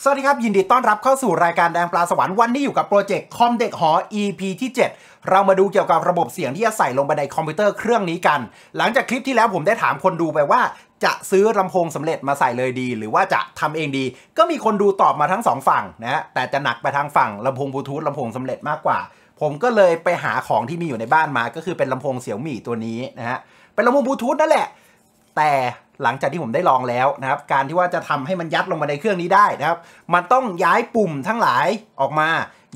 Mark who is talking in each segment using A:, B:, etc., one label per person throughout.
A: สวัสดีครับ ยินดีต้อนรับเข้าสู่รายการแดงปลาสวรรค์วันนี้อยู่กับโปรเจกต์คอมเด็กหอ EP ที่ 7 เรามาดูเกี่ยวกับระบบเสียงที่จะใส่ลงไปในคอมพิวเตอร์เครื่องนี้กัน หลังจากคลิปที่แล้วผมได้ถามคนดูไปว่า จะซื้อลำโพงสำเร็จมาใส่เลยดีหรือว่าจะทำเองดี ก็มีคนดูตอบมาทั้งสองฝั่งนะฮะแต่จะหนักไปทางฝั่งลำโพงบลูทูธลำโพงสำเร็จมากกว่า ผมก็เลยไปหาของที่มีอยู่ในบ้านมาก็คือเป็นลำโพงเสียวมี่ตัวนี้นะฮะเป็นลำโพงบลูทูธนั่นแหละแต่หลังจากที่ผมได้ลองแล้วนะครับการที่ว่าจะทำให้มันยัดลงมาในเครื่องนี้ได้นะครับ มันต้องย้ายปุ่มทั้งหลายออกมา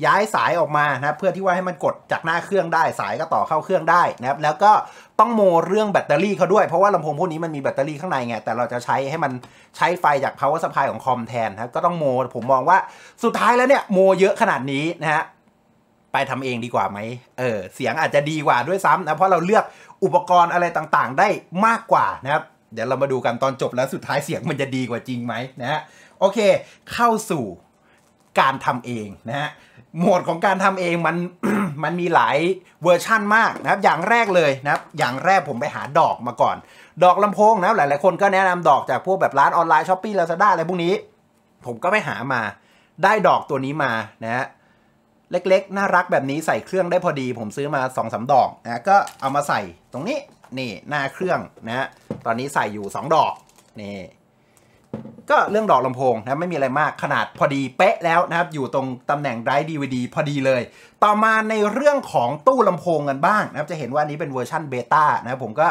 A: ย้ายสายออกมานะครับเพื่อที่ว่าให้มันกดจากหน้าเครื่องได้สายก็ต่อเข้าเครื่องได้นะครับ แล้วก็ต้องโมเรื่องแบตเตอรี่เขาด้วยเพราะว่าลำโพงพวกนี้มันมีแบตเตอรี่ข้างในไงแต่เราจะใช้ให้มันใช้ไฟจาก power supply ของคอมแทนนะก็ต้องโมผมมองว่าสุดท้ายแล้วเนี่ย โม เยอะขนาดนี้นะฮะไปทำเองดีกว่าไหมเออเสียงอาจจะดีกว่าด้วยซ้ำนะเพราะเราเลือกอุปกรณ์อะไรต่างๆ ได้มากกว่านะครับเดี๋ยวเรามาดูกันตอนจบแล้ว สุดท้ายเสียงมันจะดีกว่าจริงไหมนะฮะโอเค เข้าสู่การทำเองนะฮะโหมดของการทำเองมันมันมีหลายเวอร์ชั่นมากนะครับอย่างแรกเลยนะครับอย่างแรกผมไปหาดอกมาก่อน ดอกลำโพงนะหลายๆ คนก็แนะนำดอกจากพวกแบบร้านออนไลน์ช้อปปี้ลาซาด้าอะไรพวกนี้ ผมก็ไปหามาได้ดอกตัวนี้มานะฮะเล็กๆ น่ารักแบบนี้ใส่เครื่องได้พอดี ผมซื้อมา2อสดอกนะก็เอามาใส่ตรงนี้นี่ หน้าเครื่องนะฮะตอนนี้ใส่อยู่ 2 ดอก นี่ ก็เรื่องดอกลำโพงนะ ไม่มีอะไรมากขนาดพอดี เป๊ะแล้วนะครับ อยู่ตรงตำแหน่งไดร์ดีวดีพอดีเลย ต่อมาในเรื่องของตู้ลำโพงกันบ้างนะครับจะเห็นว่านี้เป็นเวอร์ชันเบต้านะผมก็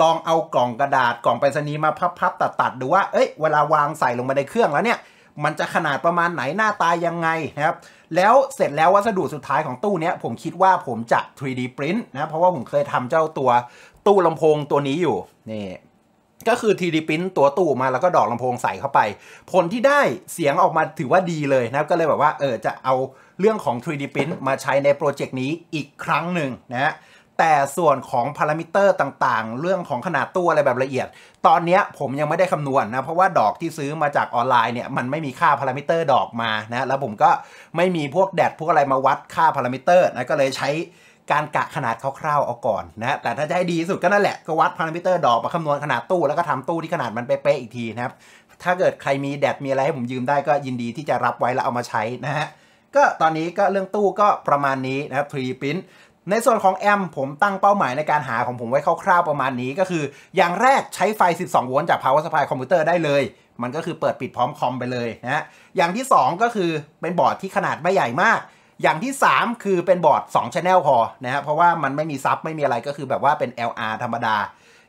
A: ลองเอากล่องกระดาษกล่องไปรษณีย์มาพับ ๆ ตัด ๆ ดูว่าเอ้ยเวลาวางใส่ลงมาในเครื่องแล้วเนี่ย มันจะขนาดประมาณไหนหน้าตายังไงนะครับแล้วเสร็จแล้ววัสดุสุดท้ายของตู้นี้ผมคิดว่าผมจะ 3D print นะเพราะว่าผมเคยทำเจ้าตัวตู้ลำโพงตัวนี้อยู่นี่ก็คือ 3D พิ i n t ตัวตู้มาแล้วก็ดอกลำโพงใส่เข้าไป ผลที่ได้เสียงออกมาถือว่าดีเลยนะก็เลยแบบว่าเออจะเอาเรื่องของ 3D พิ i n t มาใช้ในโปรเจกต์นี้อีกครั้งหนึ่งนะแต่ส่วนของพารามิเตอร์ต่าง ๆ เรื่องของขนาดตู้อะไรแบบละเอียด ตอนนี้ผมยังไม่ได้คำนวณนนะ เพราะว่าดอกที่ซื้อมาจากออนไลน์เนี่ยมันไม่มีค่าพารามิเตอร์ ดอกมานะ แล้วผมก็ไม่มีพวกแดดพวกอะไรมาวัดค่าพารามิเตอร์นะก็เลยใช้การกะขนาดคร่าวๆเอาก่อนนะแต่ถ้าจะให้ดีที่สุดก็นั่นแหละ ก็วัดพารามิเตอร์ดอกมาคำนวณขนาดตู้แล้วก็ทำตู้ที่ขนาดมันเป๊ะๆอีกทีนะครับถ้าเกิดใครมีแดดมีอะไรให้ผมยืมได้ก็ยินดีที่จะรับไว้แล้วเอามาใช้นะฮะก็ตอนนี้ก็เรื่องตู้ก็ประมาณนี้นะครับ 3D print ในส่วนของแอมผมตั้งเป้าหมายในการหาของผมไว้คร่าวๆประมาณนี้ก็คือ อย่างแรกใช้ไฟ 12โวลต์จาก power supply คอมพิวเตอร์ได้เลยมันก็คือเปิดปิดพร้อมคอมไปเลยนะอย่างที่ 2 ก็คือเป็นบอร์ดที่ขนาดไม่ใหญ่มากอย่างที่ 3 คือเป็นบอร์ด 2 Channel พอนะฮะเพราะว่ามันไม่มีซับ ไม่มีอะไรก็คือแบบว่าเป็น LR ธรรมดา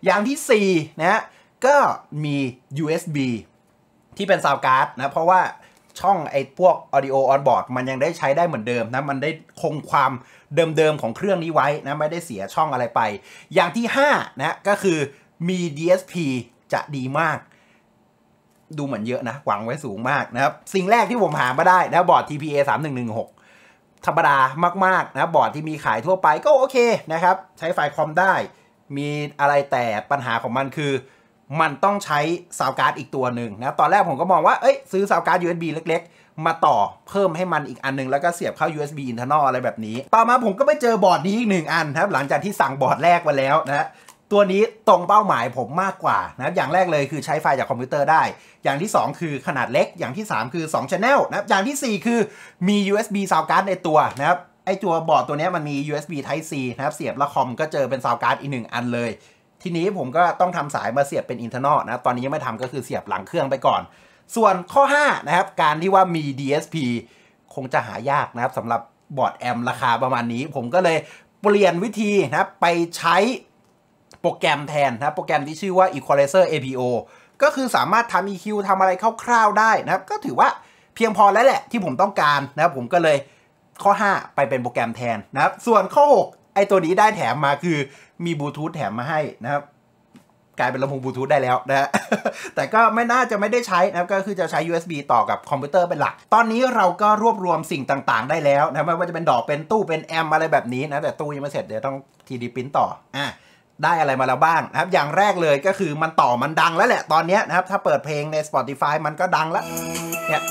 A: อย่างที่4นะฮะก็มี USB ที่เป็นซาวการ์ดนะ เพราะว่าช่องไอ้พวก audio on board มันยังได้ใช้ได้เหมือนเดิมนะ มันได้คงความเดิมๆ ของเครื่องนี้ไว้นะ ไม่ได้เสียช่องอะไรไป อย่างที่5นะก็คือมี DSP จะดีมาก ดูเหมือนเยอะนะ หวังไว้สูงมากนะครับสิ่งแรกที่ผมหามาได้นะบอร์ด TPA 3116ธรรมดามากๆนะบอร์ดที่มีขายทั่วไปก็โอเคนะครับ ใช้ไฟล์คอมได้ มีอะไรแต่ปัญหาของมันคือ มันต้องใช้ซาวการ์ดอีกตัวหนึ่งนะตอนแรกผมก็มองว่าเอ้ยซื้อซาวการ์ด USB เล็กๆ มาต่อเพิ่มให้มันอีกอันนึง แล้วก็เสียบเข้า USB internal อะไรแบบนี้ ต่อมาผมก็ไปเจอบอร์ดนี้อีกหนึ่งอันครับหลังจากที่สั่งบอร์ดแรกมาแล้วนะตัวนี้ตรงเป้าหมายผมมากกว่านะครับ อย่างแรกเลยคือใช้ไฟล์จากคอมพิวเตอร์ได้ อย่างที่ 2 คือขนาดเล็ก อย่างที่ 3 คือ 2 Channel นะครับ อย่างที่ 4 คือมี USB sound card ในตัวนะครับ ไอตัวบอร์ดตัวนี้มันมี USB Type C นะครับ เสียบละคอมก็เจอเป็น sound card อีกหนึ่งอันเลย ทีนี้ผมก็ต้องทำสายมาเสียบเป็นินเทอร์เนตนะ ตอนนี้ยังไม่ทำก็คือเสียบหลังเครื่องไปก่อน ส่วนข้อ5นะครับ การที่ว่ามี DSP คงจะหายากนะครับสำหรับบอร์ดแอมราคาประมาณนี้ ผมก็เลยเปลี่ยนวิธีนะครับไปใช้โปรแกรมแทนนะโปรแกรมที่ชื่อว่า Equalizer APO ก็คือสามารถทำ EQ ทำอะไรคร่าวๆได้นะก็ถือว่าเพียงพอแล้วแหละที่ผมต้องการนะผมก็เลยข้อ 5 ไปเป็นโปรแกรมแทนนะส่วนข้อ6ไอตัวนี้ได้แถมมาคือมีบลูทูธแถมมาให้นะครับ กลายเป็นลำโพงบลูทูธได้แล้วนะแต่ก็ไม่น่าจะไม่ได้ใช้นะครับ ก็คือจะใช้ USB ต่อกับคอมพิวเตอร์เป็นหลักตอนนี้เราก็รวบรวมสิ่งต่างๆ ได้แล้วนะไม่ว่าจะเป็นดอกเป็นตู้เป็นแอมอะไรแบบนี้นะแต่ตู้ยังไม่เสร็จเดี๋ยวต้อง 3D พิมพ์ต่ออ่ะได้อะไรมาแล้วบ้างนะครับอย่างแรกเลยก็คือมันต่อมันดังแล้วแหละตอนนี้นะครับถ้าเปิดเพลงใน Spotify มันก็ดังแล้วเนี่ย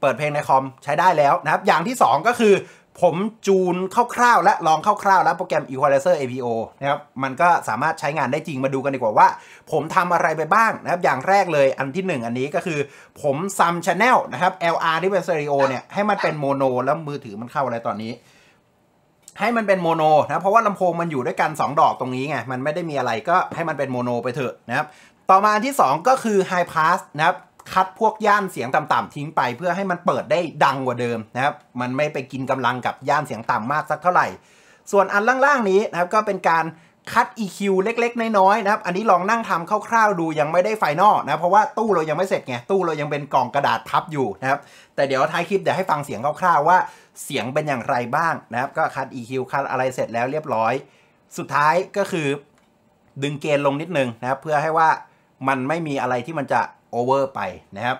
A: เปิดเพลงในคอม ใช้ได้แล้วนะครับอย่างที่2ก็คือ ผมจูนคร่าวๆและลองคร่าวๆแล้วโปรแกรม Equalizer APO นะครับมันก็สามารถใช้งานได้จริงมาดูกันดีกว่าว่า ผมทำอะไรไปบ้างนะครับอย่างแรกเลยอันที่ 1 อันนี้ก็คือ ผมซัมชแนลนะครับ LR ที่เป็นสเตอริโอเนี่ยให้มันเป็นโมโนแล้วมือถือมันเข้าอะไรตอนนี้ให้มันเป็นโมโนนะเพราะว่าลำโพงมันอยู่ด้วยกัน 2 ดอกตรงนี้ไง มันไม่ได้มีอะไรก็ให้มันเป็นโมโนไปเถอะนะครับต่อมาอันที่ 2 ก็คือไฮพาสนะครับคัดพวกย่านเสียงต่ำๆทิ้งไปเพื่อให้มันเปิดได้ดังกว่าเดิมนะครับมันไม่ไปกินกำลังกับย่านเสียงต่ำมากสักเท่าไหร่ ส่วนอันล่างๆ นี้นะครับก็เป็นการคัด EQ เล็กๆ น้อยๆนะครับอันนี้ลองนั่งทำคร่าวๆ ดู ยังไม่ได้ไฟนอลนะเพราะว่าตู้เรายังไม่เสร็จไงตู้เรายังเป็นกล่องกระดาษพับอยู่นะครับแต่เดี๋ยวท้ายคลิปเดี๋ยวให้ฟังเสียงคร่าวๆว่าเสียงเป็นอย่างไรบ้าง นะครับก็คัด EQ คัดอะไรเสร็จแล้วเรียบร้อย สุดท้ายก็คือดึงเกณฑ์ลงนิดนึงนะครับ เพื่อให้ว่ามันไม่มีอะไรที่มันจะโอเวอร์ไปนะครับ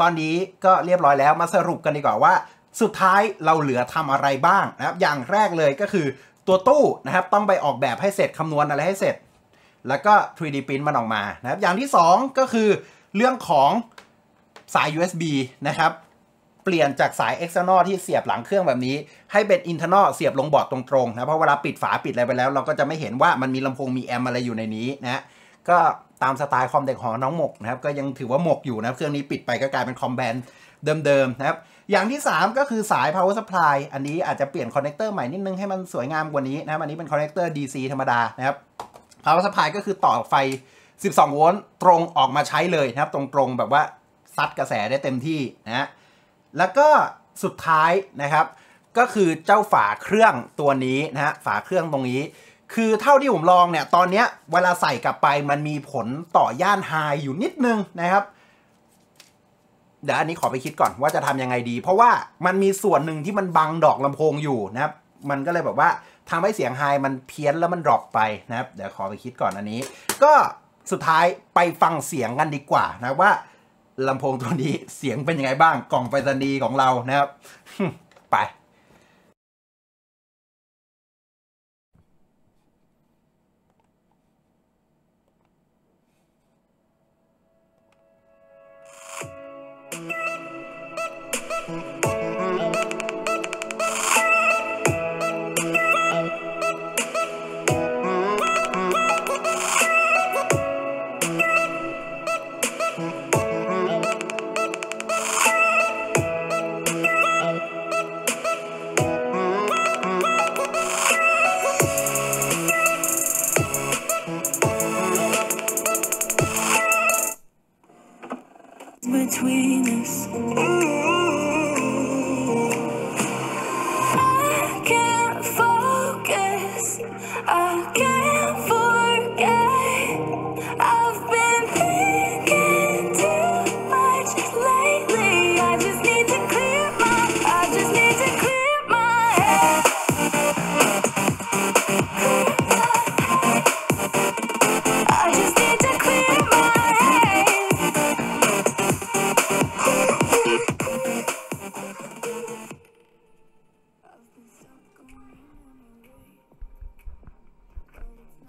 A: ตอนนี้ก็เรียบร้อยแล้ว มาสรุปกันดีกว่าว่าสุดท้ายเราเหลือทำอะไรบ้างนะครับ อย่างแรกเลยก็คือตัวตู้นะครับต้องไปออกแบบให้เสร็จคำนวณอะไรให้เสร็จ แล้วก็ 3D print มันออกมานะครับ อย่างที่ 2 ก็คือเรื่องของสาย USB นะครับเปลี่ยนจากสาย external ที่เสียบหลังเครื่องแบบนี้ ให้เป็น internal เสียบลงบอร์ดตรงๆนะเพราะเวลาปิดฝาปิดอะไรไปแล้ว เราก็จะไม่เห็นว่ามันมีลำโพงมีแอมอะไรอยู่ในนี้นะก็ตามสไตล์คอมเด็กหอน้องหมกนะครับก็ยังถือว่าหมกอยู่นะเครื่องนี้ปิดไปก็กลายเป็นคอมแบนเดิมๆนะครับอย่างที่ 3 ก็คือสาย power supply อันนี้อาจจะเปลี่ยนคอนเนคเตอร์ใหม่นิดนึงให้มันสวยงามกว่านี้นะครับอันนี้เป็นคอนเนคเตอร์ DC ธรรมดานะครับ power supply ก็คือต่อไฟ 12 โวลต์ตรงออกมาใช้เลยนะครับ ตรงๆแบบว่าซัดกระแสได้เต็มที่นะฮะแล้วก็สุดท้ายนะครับก็คือเจ้าฝาเครื่องตัวนี้นะฮะฝาเครื่องตรงนี้ คือเท่าที่ผมลองเนี่ยตอนนี้เวลาใส่กลับไปมันมีผลต่อย่านไฮอยู่นิดนึงนะครับเดี๋ยวอันนี้ขอไปคิดก่อนว่าจะทํยังไงดี เพราะว่ามันมีส่วนหนึ่งที่มันบังดอกลำโพงอยู่นะครับมันก็เลยแบบว่าทำให้เสียงไฮมันเพี้ยนแล้วมันดรอปไปนะครับเดี๋ยวขอไปคิดก่อนอันนี้ ก็สุดท้ายไปฟังเสียงกันดีกว่านะว่าลำโพงตัวนี้เสียงเป็นยังไงบ้างกล่องไปรษณีย์ของเรานะครับไป Thank you.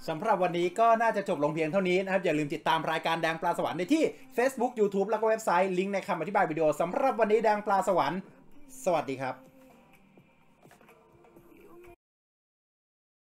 A: สำหรับวันนี้ก็น่าจะจบลงเพียงเท่านี้นะครับ อย่าลืมติดตามรายการแดงปลาสวรรค์ได้ที่ Facebook YouTube แล้วก็เว็บไซต์ลิงก์ในคำอธิบายวิดีโอสำหรับวันนี้แดงปลาสวรรค์สวัสดีครับ